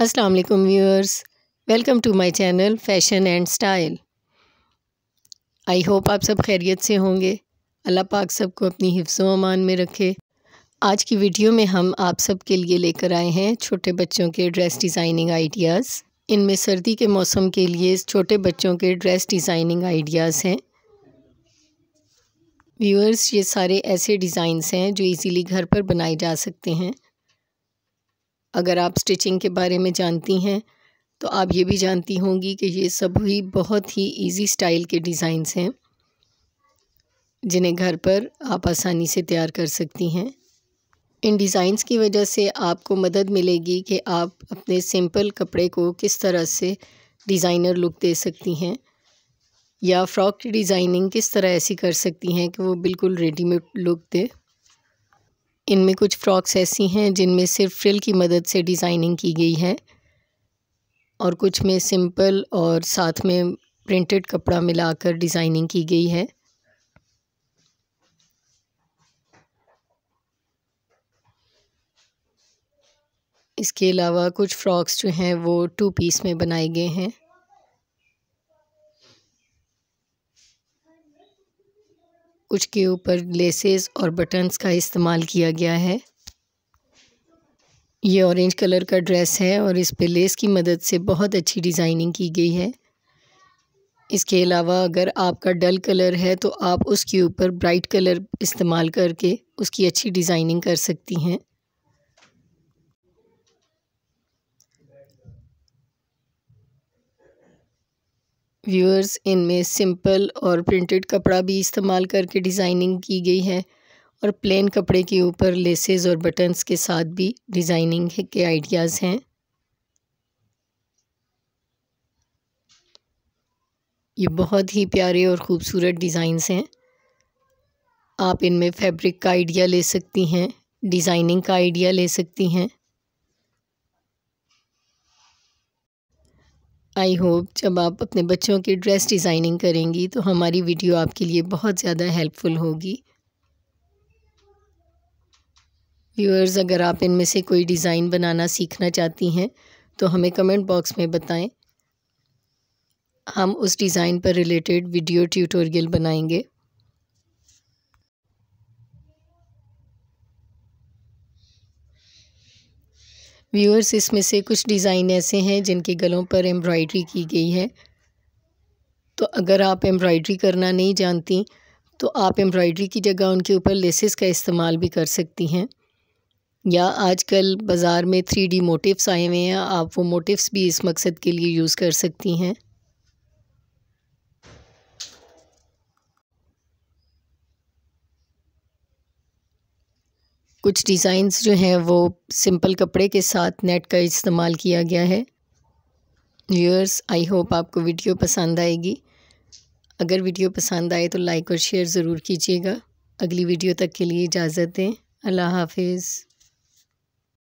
अस्सलाम वालेकुम viewers welcome to my channel fashion and style I hope आप सब खैरियत से होंगे अल्लाह पाक सबको अपनी हिफ्जो अमान में रखे आज की वीडियो में हम आप सब के लिए लेकर आए हैं छोटे बच्चों के ड्रेस डिज़ाइनिंग आइडियाज़ इनमें सर्दी के मौसम के लिए छोटे बच्चों के ड्रेस डिज़ाइनिंग आइडियाज़ हैं व्यूअर्स ये सारे ऐसे डिज़ाइंस हैं जो इजीली घर पर बनाए जा सकते हैं अगर आप स्टिचिंग के बारे में जानती हैं तो आप ये भी जानती होंगी कि ये सभी बहुत ही इजी स्टाइल के डिज़ाइंस हैं जिन्हें घर पर आप आसानी से तैयार कर सकती हैं इन डिज़ाइंस की वजह से आपको मदद मिलेगी कि आप अपने सिंपल कपड़े को किस तरह से डिज़ाइनर लुक दे सकती हैं या फ्रॉक की डिज़ाइनिंग किस तरह ऐसी कर सकती हैं कि वो बिल्कुल रेडीमेड लुक दे इनमें कुछ फ्रॉक्स ऐसी हैं जिनमें सिर्फ फ्रिल की मदद से डिज़ाइनिंग की गई है और कुछ में सिंपल और साथ में प्रिंटेड कपड़ा मिलाकर डिज़ाइनिंग की गई है इसके अलावा कुछ फ्रॉक्स जो हैं वो टू पीस में बनाए गए हैं उसके ऊपर लेसेस और बटन्स का इस्तेमाल किया गया है ये ऑरेंज कलर का ड्रेस है और इस पे लेस की मदद से बहुत अच्छी डिज़ाइनिंग की गई है इसके अलावा अगर आपका डल कलर है तो आप उसके ऊपर ब्राइट कलर इस्तेमाल करके उसकी अच्छी डिज़ाइनिंग कर सकती हैं व्यूअर्स इनमें सिंपल और प्रिंटेड कपड़ा भी इस्तेमाल करके डिज़ाइनिंग की गई है और प्लेन कपड़े के ऊपर लेसेस और बटन्स के साथ भी डिज़ाइनिंग के आइडियाज़ हैं ये बहुत ही प्यारे और ख़ूबसूरत डिज़ाइंस हैं आप इनमें फैब्रिक का आइडिया ले सकती हैं डिज़ाइनिंग का आइडिया ले सकती हैं आई होप जब आप अपने बच्चों की ड्रेस डिज़ाइनिंग करेंगी तो हमारी वीडियो आपके लिए बहुत ज़्यादा हेल्पफुल होगी व्यूअर्स अगर आप इनमें से कोई डिज़ाइन बनाना सीखना चाहती हैं तो हमें कमेंट बॉक्स में बताएं हम उस डिज़ाइन पर रिलेटेड वीडियो ट्यूटोरियल बनाएंगे व्यूअर्स इसमें से कुछ डिज़ाइन ऐसे हैं जिनके गलों पर एम्ब्रॉयडरी की गई है तो अगर आप एम्ब्रॉयडरी करना नहीं जानती तो आप एम्ब्रॉयडरी की जगह उनके ऊपर लेसेस का इस्तेमाल भी कर सकती हैं या आजकल बाज़ार में थ्री डी मोटिवस आए हुए हैं आप वो मोटिवस भी इस मकसद के लिए यूज़ कर सकती हैं कुछ डिज़ाइंस जो हैं वो सिंपल कपड़े के साथ नेट का इस्तेमाल किया गया है व्यूअर्स आई होप आपको वीडियो पसंद आएगी अगर वीडियो पसंद आए तो लाइक और शेयर ज़रूर कीजिएगा अगली वीडियो तक के लिए इजाज़त दें अल्लाह हाफिज़